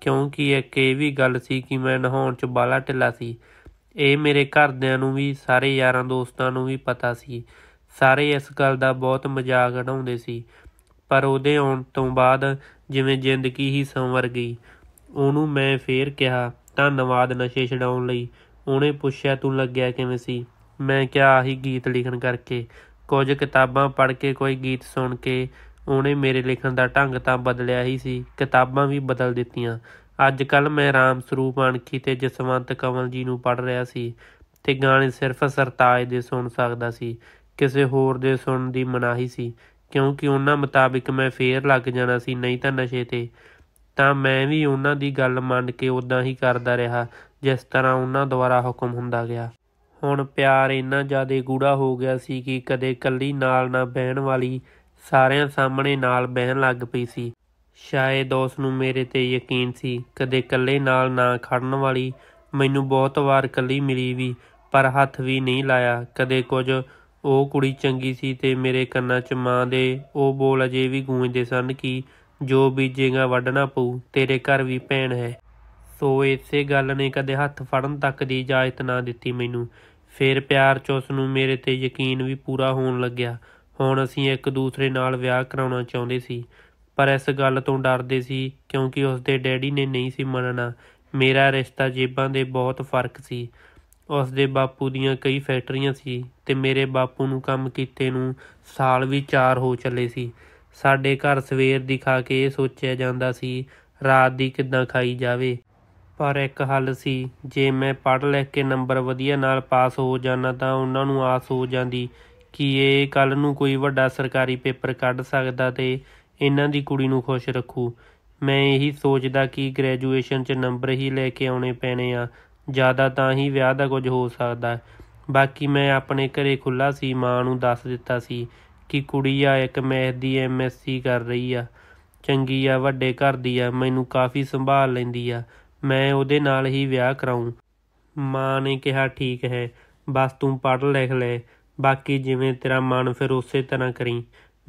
A: ਕਿਉਂਕਿ ਇੱਕ ਇਹ ਵੀ ਗੱਲ ਸੀ ਕਿ ਮੈਂ ਨਹਾਉਣ 'ਚ ਬਾਲਾ ਢਿੱਲਾ ਸੀ ਇਹ ਮੇਰੇ ਘਰਦਿਆਂ ਨੂੰ ਵੀ ਸਾਰੇ ਯਾਰਾਂ ਦੋਸਤਾਂ ਨੂੰ ਵੀ ਪਤਾ ਸੀ ਸਾਰੇ ਇਸ ਗੱਲ ਦਾ ਬਹੁਤ ਮਜ਼ਾਕ ਉਡਾਉਂਦੇ ਸੀ ਪਰ ਉਹਦੇ ਆਉਣ ਤੋਂ ਬਾਅਦ ਜਿਵੇਂ ਜ਼ਿੰਦਗੀ ਹੀ ਸੰਵਰ ਗਈ ਉਹਨੂੰ ਮੈਂ ਫੇਰ ਕਿਹਾ ਧੰਨਵਾਦ ਨਸ਼ੇ ਛਡਾਉਣ ਲਈ ਉਹਨੇ ਪੁੱਛਿਆ ਤੂੰ ਲੱਗਿਆ ਕਿਵੇਂ ਸੀ ਮੈਂ ਕਿਹਾ ਆਹੀ ਗੀਤ ਲਿਖਣ ਕਰਕੇ ਕੁਝ ਕਿਤਾਬਾਂ ਪੜ੍ਹ ਕੇ ਕੋਈ ਗੀਤ ਸੁਣ ਕੇ ਉਹਨੇ ਮੇਰੇ ਲਿਖਣ ਦਾ ਢੰਗ ਤਾਂ ਬਦਲਿਆ ਹੀ ਸੀ ਕਿਤਾਬਾਂ ਵੀ ਬਦਲ ਦਿੱਤੀਆਂ ਅੱਜ ਕੱਲ ਮੈਂ ਰਾਮ ਸਰੂਪ ਅਣਖੀ ਤੇ ਜਸਵੰਤ ਕਮਲ ਜੀ ਨੂੰ ਪੜ੍ਹ ਰਿਹਾ ਸੀ ਤੇ ਗਾਣੇ ਸਿਰਫ ਸਰਤਾਜ ਦੇ ਸੁਣ ਸਕਦਾ ਸੀ ਕਿਸੇ ਹੋਰ ਦੇ ਸੁਣਨ ਦੀ ਮਨਾਹੀ ਸੀ ਕਿਉਂਕਿ ਉਹਨਾਂ ਮੁਤਾਬਿਕ ਮੈਂ ਫੇਰ ਲੱਗ ਜਾਣਾ ਸੀ ਨਹੀਂ ਤਾਂ ਨਸ਼ੇ ਤੇ ਤਾਂ ਮੈਂ ਵੀ ਉਹਨਾਂ ਦੀ ਗੱਲ ਮੰਨ ਕੇ ਉਦਾਂ ਹੀ ਕਰਦਾ ਰਿਹਾ ਜਿਸ ਤਰ੍ਹਾਂ ਉਹਨਾਂ ਦੁਆਰਾ ਹੁਕਮ ਹੁੰਦਾ ਗਿਆ ਹੁਣ ਪਿਆਰ ਇੰਨਾ ਜ਼ਿਆਦਾ ਗੂੜਾ ਹੋ ਗਿਆ ਸੀ ਕਿ ਕਦੇ ਕੱਲੀ ਨਾਲ ਨਾ ਬਹਿਣ ਵਾਲੀ ਸਾਰਿਆਂ ਸਾਹਮਣੇ ਨਾਲ ਬਹਿਣ ਲੱਗ ਪਈ ਸੀ ਸ਼ਾਇਦ ਉਸ ਨੂੰ ਮੇਰੇ ਤੇ ਯਕੀਨ ਸੀ ਕਦੇ ਇਕੱਲੇ ਨਾਲ ਨਾ ਖੜਨ ਵਾਲੀ ਮੈਨੂੰ ਬਹੁਤ ਵਾਰ ਇਕੱਲੀ ਮਿਲੀ ਵੀ ਪਰ ਹੱਥ ਵੀ ਨਹੀਂ ਲਾਇਆ ਕਦੇ ਕੁਝ ਉਹ ਕੁੜੀ ਚੰਗੀ ਸੀ ਤੇ ਮੇਰੇ ਕੰਨਾਂ 'ਚ ਮਾਂ ਦੇ ਉਹ ਬੋਲ ਅਜੇ ਵੀ ਗੂੰਜਦੇ ਸਨ ਕਿ ਜੋ ਬੀਜੇਗਾ ਵੱਢਣਾ ਪਊ ਤੇਰੇ ਘਰ ਵੀ ਭੈਣ ਹੈ ਸੋ ਇਸੇ ਗੱਲ ਨੇ ਕਦੇ ਹੱਥ ਫੜਨ ਤੱਕ ਦੀ ਇਜਾਜ਼ਤ ਨਾ ਦਿੱਤੀ ਮੈਨੂੰ ਫਿਰ ਪਿਆਰ ਚ ਉਸ ਨੂੰ ਮੇਰੇ ਤੇ ਯਕੀਨ ਵੀ ਪੂਰਾ ਹੋਣ ਲੱਗਿਆ ਹੁਣ ਅਸੀਂ ਇੱਕ ਦੂਸਰੇ ਨਾਲ ਵਿਆਹ ਕਰਾਉਣਾ ਚਾਹੁੰਦੇ ਸੀ ਪਰ ਇਸ ਗੱਲ ਤੋਂ ਡਰਦੇ ਸੀ ਕਿਉਂਕਿ ਉਸ ਦੇ ਡੈਡੀ ਨੇ ਨਹੀਂ ਸੀ ਮੰਨਣਾ ਮੇਰਾ ਰਿਸ਼ਤਾ ਜੇਬਾਂ ਦੇ ਬਹੁਤ ਫਰਕ ਸੀ ਉਸ ਦੇ ਬਾਪੂ ਦੀਆਂ ਕਈ ਫੈਕਟਰੀਆਂ ਸੀ ਤੇ ਮੇਰੇ ਬਾਪੂ ਨੂੰ ਕੰਮ ਕੀਤੇ ਨੂੰ ਸਾਲ ਵੀ 4 ਹੋ ਚੱਲੇ ਸੀ ਸਾਡੇ ਘਰ ਸਵੇਰ ਦੀ ਖਾ ਕੇ ਇਹ ਸੋਚਿਆ ਜਾਂਦਾ ਸੀ ਰਾਤ ਦੀ ਕਿੱਦਾਂ ਖਾਈ ਜਾਵੇ ਪਰ ਇੱਕ ਹੱਲ ਸੀ ਜੇ ਮੈਂ ਪੜ ਲਿਖ ਕੇ ਨੰਬਰ ਵਧੀਆ ਨਾਲ ਪਾਸ ਹੋ ਜਾਣਾ ਤਾਂ ਉਹਨਾਂ ਨੂੰ ਆਸ ਹੋ ਜਾਂਦੀ ਕਿ ਇਹ ਕੱਲ ਨੂੰ ਕੋਈ ਵੱਡਾ ਸਰਕਾਰੀ ਪੇਪਰ ਕੱਢ ਸਕਦਾ ਤੇ ਇਹਨਾਂ ਦੀ ਕੁੜੀ ਨੂੰ ਖੁਸ਼ ਰੱਖੂ ਮੈਂ ਇਹੀ ਸੋਚਦਾ ਕਿ ਗ੍ਰੈਜੂਏਸ਼ਨ 'ਚ ਨੰਬਰ ਹੀ ਲੈ ਕੇ ਆਉਣੇ ਪੈਣੇ ਆ ਜ਼ਿਆਦਾ ਤਾਂ ਹੀ ਵਿਆਹ ਦਾ ਕੁਝ ਹੋ ਸਕਦਾ ਬਾਕੀ ਮੈਂ ਆਪਣੇ ਘਰੇ ਖੁੱਲਾ ਸੀ ਮਾਂ ਨੂੰ ਦੱਸ ਦਿੱਤਾ ਸੀ ਕਿ ਕੁੜੀ ਆ ਇੱਕ ਮੈਥ ਦੀ ਐਮਐਸਸੀ ਕਰ ਰਹੀ ਆ ਚੰਗੀ ਆ ਵੱਡੇ ਘਰ ਦੀ ਆ ਮੈਨੂੰ ਕਾਫੀ ਸੰਭਾਲ ਲੈਂਦੀ ਆ ਮੈਂ ਉਹਦੇ ਨਾਲ ਹੀ ਵਿਆਹ ਕਰਾਉਂ ਮਾਂ ਨੇ ਕਿਹਾ ਠੀਕ ਹੈ ਬਸ ਤੂੰ ਪੜ੍ਹ ਲਿਖ ਲੈ ਬਾਕੀ ਜਿਵੇਂ ਤੇਰਾ ਮਨ ਫਿਰ ਉਸੇ ਤਰ੍ਹਾਂ ਕਰੀ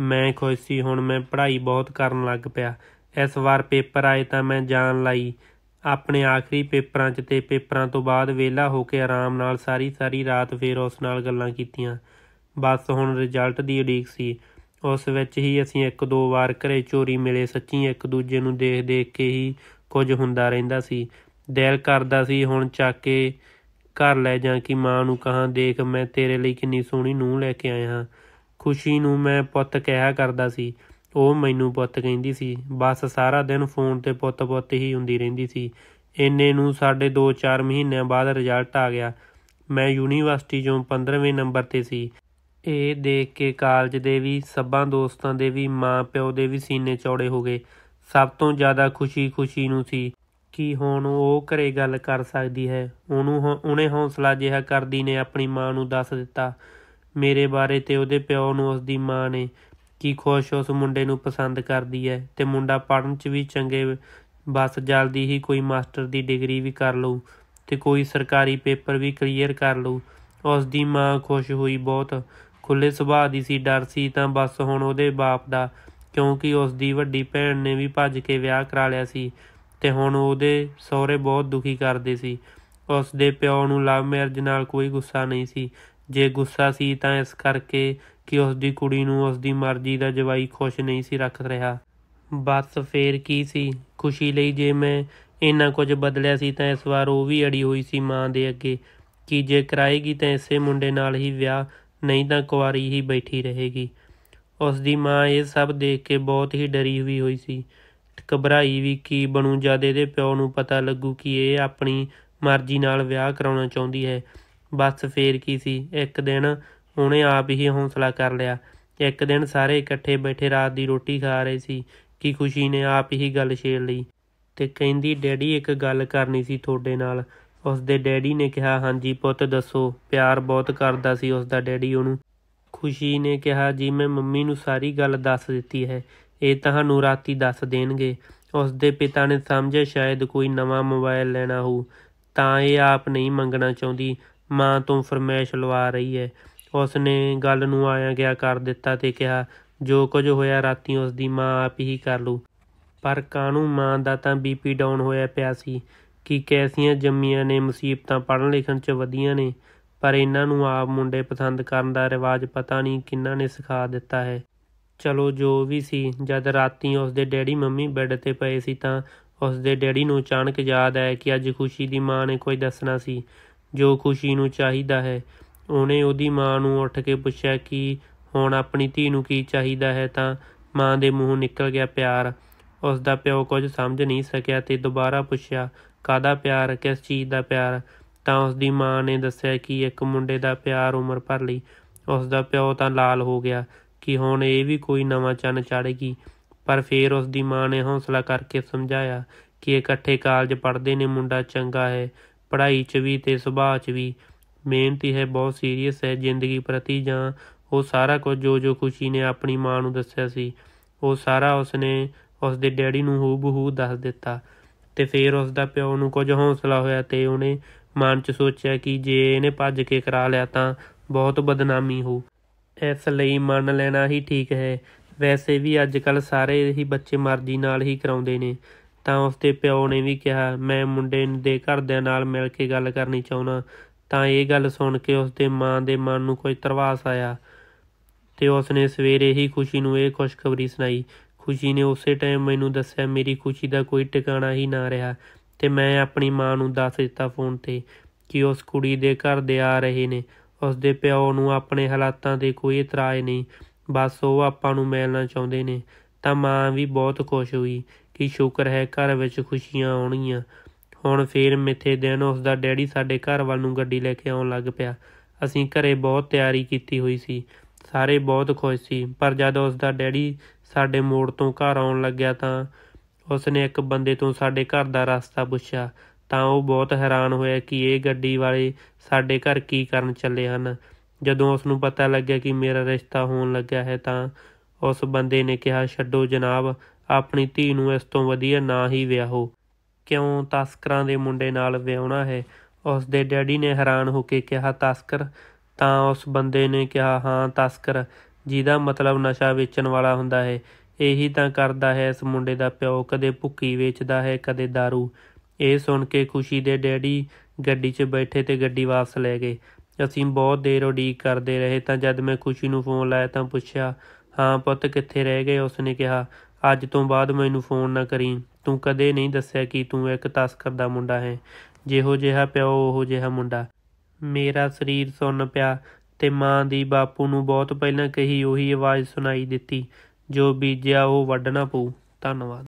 A: ਮੈਂ ਖੁਸ਼ ਸੀ ਹੁਣ ਮੈਂ ਪੜ੍ਹਾਈ ਬਹੁਤ ਕਰਨ ਲੱਗ ਪਿਆ ਇਸ ਵਾਰ ਪੇਪਰ ਆਏ ਤਾਂ ਮੈਂ ਜਾਣ ਲਈ ਆਪਣੇ ਆਖਰੀ ਪੇਪਰਾਂ 'ਚ ਤੇ ਪੇਪਰਾਂ ਤੋਂ ਬਾਅਦ ਵਿਹਲਾ ਹੋ ਕੇ ਆਰਾਮ ਨਾਲ ਸਾਰੀ ਸਾਰੀ ਰਾਤ ਫੇਰ ਉਸ ਨਾਲ ਗੱਲਾਂ ਕੀਤੀਆਂ ਬਸ ਹੁਣ ਰਿਜ਼ਲਟ ਦੀ ਉਡੀਕ ਸੀ ਉਸ ਵਿੱਚ ਹੀ ਅਸੀਂ ਇੱਕ ਦੋ ਵਾਰ ਘਰੇ ਚੋਰੀ ਮਿਲੇ ਸੱਚੀ ਇੱਕ ਦੂਜੇ ਨੂੰ ਦੇਖ ਦੇਖ ਕੇ ਹੀ ਕੁਝ ਹੁੰਦਾ ਰਹਿੰਦਾ ਸੀ ਦਿਲ ਕਰਦਾ ਸੀ ਹੁਣ ਚੱਕ ਕੇ ਘਰ ਲੈ ਜਾ ਕਿ ਮਾਂ ਨੂੰ ਕਹਾਂ ਦੇਖ ਮੈਂ ਤੇਰੇ ਲਈ ਕਿੰਨੀ ਸੋਹਣੀ ਨੂੰ ਲੈ ਕੇ ਆਇਆ ਹਾਂ ਖੁਸ਼ੀ ਨੂੰ ਮੈਂ ਪੁੱਤ ਕਿਹਾ ਕਰਦਾ ਸੀ ਉਹ ਮੈਨੂੰ ਪੁੱਤ ਕਹਿੰਦੀ ਸੀ ਬਸ ਸਾਰਾ ਦਿਨ ਫੋਨ ਤੇ ਪੁੱਤ-ਪੁੱਤ ਹੀ ਹੁੰਦੀ ਰਹਿੰਦੀ ਸੀ ਇੰਨੇ ਨੂੰ ਸਾਡੇ 2-4 ਮਹੀਨਿਆਂ ਬਾਅਦ ਰਿਜ਼ਲਟ ਆ ਗਿਆ ਮੈਂ ਯੂਨੀਵਰਸਿਟੀ 'ਚੋਂ 15ਵੇਂ ਨੰਬਰ ਤੇ ਸੀ ਇਹ ਦੇਖ ਕੇ ਕਾਲਜ ਦੇ ਵੀ ਸੱਬਾਂ ਦੋਸਤਾਂ ਦੇ ਵੀ ਮਾਂ ਪਿਓ ਦੇ ਵੀ ਸੀਨੇ ਚੌੜੇ ਹੋ ਗਏ ਸਭ ਤੋਂ ਜ਼ਿਆਦਾ ਖੁਸ਼ੀ ਖੁਸ਼ੀ ਨੂੰ ਸੀ ਕਿ ਹੁਣ ਉਹ ਘਰੇ ਗੱਲ ਕਰ ਸਕਦੀ ਹੈ ਉਹਨੂੰ ਉਹਨੇ ਹੌਸਲਾ ਜਿਹਾ ਕਰਦੀ ਨੇ ਆਪਣੀ ਮਾਂ ਨੂੰ ਦੱਸ ਦਿੱਤਾ ਮੇਰੇ ਬਾਰੇ ਤੇ ਉਹਦੇ ਪਿਓ ਨੂੰ ਉਸ ਦੀ ਮਾਂ ਨੇ ਕੀ ਖੁਸ਼ ਉਸ ਮੁੰਡੇ ਨੂੰ ਪਸੰਦ ਕਰਦੀ ਹੈ ਤੇ ਮੁੰਡਾ ਪੜਨ 'ਚ ਵੀ ਚੰਗੇ ਬਸ ਜਲਦੀ ਹੀ ਕੋਈ ਮਾਸਟਰ ਦੀ ਡਿਗਰੀ ਵੀ ਕਰ ਲਊ ਤੇ ਕੋਈ ਸਰਕਾਰੀ ਪੇਪਰ ਵੀ ਕਲੀਅਰ ਕਰ ਲਊ ਉਸ ਦੀ ਮਾਂ ਖੁਸ਼ ਹੋਈ ਬਹੁਤ ਖੁੱਲੇ ਸੁਭਾਅ ਦੀ ਸੀ ਡਰ ਸੀ ਤਾਂ ਬਸ ਹੁਣ ਉਹਦੇ ਬਾਪ ਦਾ ਕਿਉਂਕਿ ਉਸ ਦੀ ਵੱਡੀ ਭੈਣ ਨੇ ਵੀ ਭੱਜ ਕੇ ਵਿਆਹ ਕਰਾ ਲਿਆ ਸੀ ਤੇ ਹੁਣ ਉਹਦੇ ਸਹੁਰੇ ਬਹੁਤ ਦੁਖੀ ਕਰਦੇ ਸੀ ਉਸ ਦੇ ਪਿਓ ਨੂੰ ਲਵ ਮੈਰਿਜ ਨਾਲ ਕੋਈ ਗੁੱਸਾ ਨਹੀਂ ਸੀ ਜੇ ਗੁੱਸਾ ਸੀ ਤਾਂ ਇਸ ਕਰਕੇ ਕਿ ਉਸ ਦੀ ਕੁੜੀ ਨੂੰ ਉਸ ਦੀ ਮਰਜ਼ੀ ਦਾ ਜਵਾਈ ਖੁਸ਼ ਨਹੀਂ ਸੀ ਰੱਖ ਰਿਹਾ ਬਸ ਫੇਰ ਕੀ ਸੀ ਖੁਸ਼ੀ ਲਈ ਜੇ ਮੈਂ ਇੰਨਾ ਕੁਝ ਬਦਲਿਆ ਸੀ ਤਾਂ ਇਸ ਵਾਰ ਉਹ ਵੀ ਅੜੀ ਹੋਈ ਸੀ ਮਾਂ ਦੇ ਅੱਗੇ ਕਿ ਜੇ ਕਰਾਏਗੀ ਤਾਂ ਇਸੇ ਮੁੰਡੇ ਨਾਲ ਹੀ ਵਿਆਹ ਨਹੀਂ ਤਾਂ ਕੁਵਾਰੀ ਹੀ ਬੈਠੀ ਰਹੇਗੀ ਉਸ ਦੀ ਮਾਂ ਇਹ ਸਭ ਦੇਖ ਕੇ ਬਹੁਤ ਹੀ ਡਰੀ ਹੋਈ ਹੋਈ ਸੀ ਘਬਰਾਈ ਵੀ ਕੀ ਬਣੂ ਜਦ ਇਹਦੇ ਪਿਓ ਨੂੰ ਪਤਾ ਲੱਗੂ ਕਿ ਇਹ ਆਪਣੀ ਮਰਜ਼ੀ ਨਾਲ ਵਿਆਹ ਕਰਾਉਣਾ ਚਾਹੁੰਦੀ ਹੈ ਬਸ ਫੇਰ ਕੀ ਸੀ ਇੱਕ ਦਿਨ ਉਹਨੇ ਆਪ ਹੀ ਹੌਸਲਾ ਕਰ ਲਿਆ ਇੱਕ ਦਿਨ ਸਾਰੇ ਇਕੱਠੇ ਬੈਠੇ ਰਾਤ ਦੀ ਰੋਟੀ ਖਾ ਰਹੇ ਸੀ ਕਿ ਖੁਸ਼ੀ ਨੇ ਆਪ ਹੀ ਗੱਲ ਛੇੜ ਲਈ ਤੇ ਕਹਿੰਦੀ ਡੈਡੀ ਇੱਕ ਗੱਲ ਕਰਨੀ ਸੀ ਤੁਹਾਡੇ ਨਾਲ ਉਸ ਦੇ ਡੈਡੀ ਨੇ ਕਿਹਾ ਹਾਂਜੀ ਪੁੱਤ ਦੱਸੋ ਪਿਆਰ ਬਹੁਤ ਕਰਦਾ ਸੀ ਉਸ ਦਾ ਡੈਡੀ ਉਹਨੂੰ ਖੁਸ਼ੀ ਨੇ ਕਿਹਾ ਜੀ ਮੈਂ ਮੰਮੀ ਨੂੰ ਸਾਰੀ ਗੱਲ ਦੱਸ ਦਿੱਤੀ ਹੈ ਇਹ ਤੁਹਾਨੂੰ ਰਾਤੀ ਦੱਸ ਦੇਣਗੇ ਉਸ ਦੇ ਪਿਤਾ ਨੇ ਸਮਝਿਆ ਸ਼ਾਇਦ ਕੋਈ ਨਵਾਂ ਮੋਬਾਈਲ ਲੈਣਾ ਹੋ ਤਾਂ ਇਹ ਆਪ ਨਹੀਂ ਮੰਗਣਾ ਚਾਹੁੰਦੀ ਮਾਂ ਤੋਂ ਫਰਮਾਇਸ਼ ਲਵਾ ਰਹੀ ਹੈ ਉਸ ਨੇ ਗੱਲ ਨੂੰ ਆਇਆ ਗਿਆ ਕਰ ਦਿੱਤਾ ਤੇ ਕਿਹਾ ਜੋ ਕੁਝ ਹੋਇਆ ਰਾਤੀ ਉਸ ਦੀ ਮਾਂ ਆਪ ਹੀ ਕਰ ਲੂ ਪਰ ਕਾਨੂੰ ਮਾਂ ਦਾ ਤਾਂ ਬੀਪੀ ਡਾਊਨ ਹੋਇਆ ਪਿਆ ਸੀ ਕਿ ਕੈਸੀਆਂ ਜੰਮੀਆਂ ਨੇ ਮੁਸੀਬਤਾਂ ਪੜਨ ਲਿਖਣ 'ਚ ਵਧੀਆਂ ਨੇ ਪਰ ਇਹਨਾਂ ਨੂੰ ਆਪ ਮੁੰਡੇ ਪਸੰਦ ਕਰਨ ਦਾ ਰਿਵਾਜ ਪਤਾ ਨਹੀਂ ਕਿੰਨਾ ਨੇ ਸਿਖਾ ਦਿੱਤਾ ਹੈ ਚਲੋ ਜੋ ਵੀ ਸੀ ਜਦ ਰਾਤੀ ਉਸ ਦੇ ਡੈਡੀ ਮੰਮੀ ਬੈੱਡ ਤੇ ਪਏ ਸੀ ਤਾਂ ਉਸ ਦੇ ਡੈਡੀ ਨੂੰ ਅਚਾਨਕ ਯਾਦ ਆਇਆ ਕਿ ਅੱਜ ਖੁਸ਼ੀ ਦੀ ਮਾਂ ਨੇ ਕੋਈ ਦੱਸਣਾ ਸੀ ਜੋ ਖੁਸ਼ੀ ਨੂੰ ਚਾਹੀਦਾ ਹੈ ਉਹਨੇ ਉਹਦੀ ਮਾਂ ਨੂੰ ਉੱਠ ਕੇ ਪੁੱਛਿਆ ਕਿ ਹੁਣ ਆਪਣੀ ਧੀ ਨੂੰ ਕੀ ਚਾਹੀਦਾ ਹੈ ਤਾਂ ਮਾਂ ਦੇ ਮੂੰਹੋਂ ਨਿਕਲ ਗਿਆ ਪਿਆਰ ਉਸ ਦਾ ਪਿਓ ਕੁਝ ਸਮਝ ਨਹੀਂ ਸਕਿਆ ਤੇ ਦੁਬਾਰਾ ਪੁੱਛਿਆ ਕਾਦਾ ਪਿਆਰ ਕਿਸ ਚੀਜ਼ ਦਾ ਪਿਆਰ ਤਾਂ ਉਸ ਦੀ ਮਾਂ ਨੇ ਦੱਸਿਆ ਕਿ ਇੱਕ ਮੁੰਡੇ ਦਾ ਪਿਆਰ ਉਮਰ ਭਰ ਲਈ ਉਸ ਦਾ ਪਿਓ ਤਾਂ ਲਾਲ ਹੋ ਗਿਆ ਕਿ ਹੁਣ ਇਹ ਵੀ ਕੋਈ ਨਵਾਂ ਚੰਨ ਚੜੇਗੀ ਪਰ ਫੇਰ ਉਸ ਦੀ ਮਾਂ ਨੇ ਹੌਸਲਾ ਕਰਕੇ ਸਮਝਾਇਆ ਕਿ ਇਕੱਠੇ ਕਾਲਜ ਪੜ੍ਹਦੇ ਨੇ ਮੁੰਡਾ ਚੰਗਾ ਹੈ ਪੜ੍ਹਾਈ 'ਚ ਵੀ ਤੇ ਸੁਭਾਅ 'ਚ ਵੀ ਮਿਹਨਤੀ ਹੈ ਬਹੁਤ ਸੀਰੀਅਸ ਹੈ ਜ਼ਿੰਦਗੀ ਪ੍ਰਤੀ ਜਾਂ ਉਹ ਸਾਰਾ ਕੁਝ ਜੋ ਜੋ ਖੁਸ਼ੀ ਨੇ ਆਪਣੀ ਮਾਂ ਨੂੰ ਦੱਸਿਆ ਸੀ ਉਹ ਸਾਰਾ ਉਸਨੇ ਉਸ ਦੇ ਡੈਡੀ ਨੂੰ ਹੂ ਬਹੂ ਦੱਸ ਦਿੱਤਾ ਤੇ ਫਿਰ ਉਸ ਦਾ ਪਿਓ ਨੂੰ ਕੁਝ ਹੌਸਲਾ ਹੋਇਆ ਤੇ ਉਹਨੇ ਮਨ 'ਚ ਸੋਚਿਆ ਕਿ ਜੇ ਇਹਨੇ ਭੱਜ ਕੇ ਕਰਾ ਲਿਆ ਤਾਂ ਬਹੁਤ ਬਦਨਾਮੀ ਹੋ ਇਸ ਲਈ ਮੰਨ ਲੈਣਾ ਹੀ ਠੀਕ ਹੈ ਵੈਸੇ ਵੀ ਅੱਜ ਕੱਲ ਸਾਰੇ ਹੀ ਬੱਚੇ ਮਰਜ਼ੀ ਨਾਲ ਹੀ ਕਰਾਉਂਦੇ ਨੇ ਤਾਂ ਉਸ ਦੇ ਪਿਓ ਨੇ ਵੀ ਕਿਹਾ ਮੈਂ ਮੁੰਡੇ ਦੇ ਘਰਦਿਆਂ ਨਾਲ ਮਿਲ ਕੇ ਗੱਲ ਕਰਨੀ ਚਾਹੁੰਦਾ ਤਾਂ ਇਹ ਗੱਲ ਸੁਣ ਕੇ ਉਸ ਦੇ ਮਾਂ ਦੇ ਮਨ ਨੂੰ ਕੋਈ ਤਰਵਾਸ ਆਇਆ ਤੇ ਉਸ ਨੇ ਸਵੇਰੇ ਹੀ ਖੁਸ਼ੀ ਨੂੰ ਇਹ ਖੁਸ਼ਖਬਰੀ ਸੁਣਾਈ ਖੁਸ਼ੀ ਨੇ ਉਸੇ ਟਾਈਮ ਮੈਨੂੰ ਦੱਸਿਆ ਮੇਰੀ ਖੁਸ਼ੀ ਦਾ ਕੋਈ ਟਿਕਾਣਾ ਹੀ ਨਾ ਰਿਹਾ ਤੇ ਮੈਂ ਆਪਣੀ ਮਾਂ ਨੂੰ ਦੱਸ ਦਿੱਤਾ ਫੋਨ ਤੇ ਕਿ ਉਸ ਕੁੜੀ ਦੇ ਘਰ ਦੇ ਆ ਰਹੇ ਨੇ ਉਸ ਦੇ ਪਿਓ ਨੂੰ ਆਪਣੇ ਹਾਲਾਤਾਂ ਦੇ ਕੋਈ ਇਤਰਾਜ਼ ਨਹੀਂ ਬਸ ਉਹ ਆਪਾਂ ਨੂੰ ਮਿਲਣਾ ਚਾਹੁੰਦੇ ਨੇ ਤਾਂ ਮਾਂ ਵੀ ਬਹੁਤ ਖੁਸ਼ ਹੋਈ ਕਿ ਸ਼ੁਕਰ ਹੈ ਘਰ ਵਿੱਚ ਖੁਸ਼ੀਆਂ ਆਉਣੀਆਂ ਹੁਣ ਫੇਰ ਮਿੱਥੇ ਦਿਨ ਉਸ ਦਾ ਡੈਡੀ ਸਾਡੇ ਘਰ ਵੱਲ ਨੂੰ ਗੱਡੀ ਲੈ ਕੇ ਆਉਣ ਲੱਗ ਪਿਆ ਅਸੀਂ ਘਰੇ ਬਹੁਤ ਤਿਆਰੀ ਕੀਤੀ ਹੋਈ ਸੀ ਸਾਰੇ ਬਹੁਤ ਖੁਸ਼ ਸੀ ਪਰ ਜਦ ਉਸ ਦਾ ਡੈਡੀ ਸਾਡੇ ਮੋੜ ਤੋਂ ਘਰ ਆਉਣ ਲੱਗਿਆ ਤਾਂ ਉਸ ਨੇ ਇੱਕ ਬੰਦੇ ਤੋਂ ਸਾਡੇ ਘਰ ਦਾ ਰਸਤਾ ਪੁੱਛਿਆ ਤਾਂ ਉਹ ਬਹੁਤ ਹੈਰਾਨ ਹੋਇਆ ਕਿ ਇਹ ਗੱਡੀ ਵਾਲੇ ਸਾਡੇ ਘਰ ਕੀ ਕਰਨ ਚੱਲੇ ਹਨ ਜਦੋਂ ਉਸ ਨੂੰ ਪਤਾ ਲੱਗਿਆ ਕਿ ਮੇਰਾ ਰਿਸ਼ਤਾ ਹੋਣ ਲੱਗਾ ਹੈ ਤਾਂ ਉਸ ਬੰਦੇ ਨੇ ਕਿਹਾ ਛੱਡੋ ਜਨਾਬ ਆਪਣੀ ਧੀ ਨੂੰ ਇਸ ਤੋਂ ਵਧੀਆ ਨਾ ਹੀ ਵਿਆਹੋ ਕਿਉਂ ਤਸਕਰਾਂ ਦੇ ਮੁੰਡੇ ਨਾਲ ਵਿਆਹਣਾ ਹੈ ਉਸ ਦੇ ਡੈਡੀ ਨੇ ਹੈਰਾਨ ਹੋ ਕੇ ਕਿਹਾ ਤਸਕਰ ਤਾਂ ਉਸ ਬੰਦੇ ਨੇ ਕਿਹਾ ਹਾਂ ਤਸਕਰ ਜਿਹਦਾ ਮਤਲਬ ਨਸ਼ਾ ਵੇਚਣ ਵਾਲਾ ਹੁੰਦਾ ਹੈ ਇਹੀ ਤਾਂ ਕਰਦਾ ਹੈ ਇਸ ਮੁੰਡੇ ਦਾ ਪਿਓ ਕਦੇ ਭੁੱਕੀ ਵੇਚਦਾ ਹੈ ਕਦੇ दारू ਇਹ ਸੁਣ ਕੇ ਖੁਸ਼ੀ ਦੇ ਡੈਡੀ ਗੱਡੀ 'ਚ ਬੈਠੇ ਤੇ ਗੱਡੀ ਵਾਪਸ ਲੈ ਗਏ ਅਸੀਂ ਬਹੁਤ ਦੇਰ ਉਡੀਕ ਕਰਦੇ ਰਹੇ ਤਾਂ ਜਦ ਮੈਂ ਖੁਸ਼ੀ ਨੂੰ ਫੋਨ ਲਾਇਆ ਤਾਂ ਪੁੱਛਿਆ ਹਾਂ ਪੁੱਤ ਕਿੱਥੇ ਰਹਿ ਗਏ ਉਸਨੇ ਕਿਹਾ ਅੱਜ ਤੋਂ ਬਾਅਦ ਮੈਨੂੰ ਫੋਨ ਨਾ ਕਰੀ ਤੂੰ ਕਦੇ ਨਹੀਂ ਦੱਸਿਆ ਕਿ ਤੂੰ ਇੱਕ ਤਸਕਰ ਦਾ ਮੁੰਡਾ ਹੈ ਜਿਹੋ ਜਿਹਾ ਪਿਓ ਉਹੋ ਜਿਹਾ ਮੁੰਡਾ ਮੇਰਾ ਸਰੀਰ ਸੁੰਨ ਪਿਆ ਤੇ ਮਾਂ ਦੀ ਬਾਪੂ ਨੂੰ ਬਹੁਤ ਪਹਿਲਾਂ ਕਹੀ ਉਹੀ ਆਵਾਜ਼ ਸੁਣਾਈ ਦਿੱਤੀ ਜੋ ਬੀਜਿਆ ਉਹ ਵੱਢਣਾ ਪਊ ਧੰਨਵਾਦ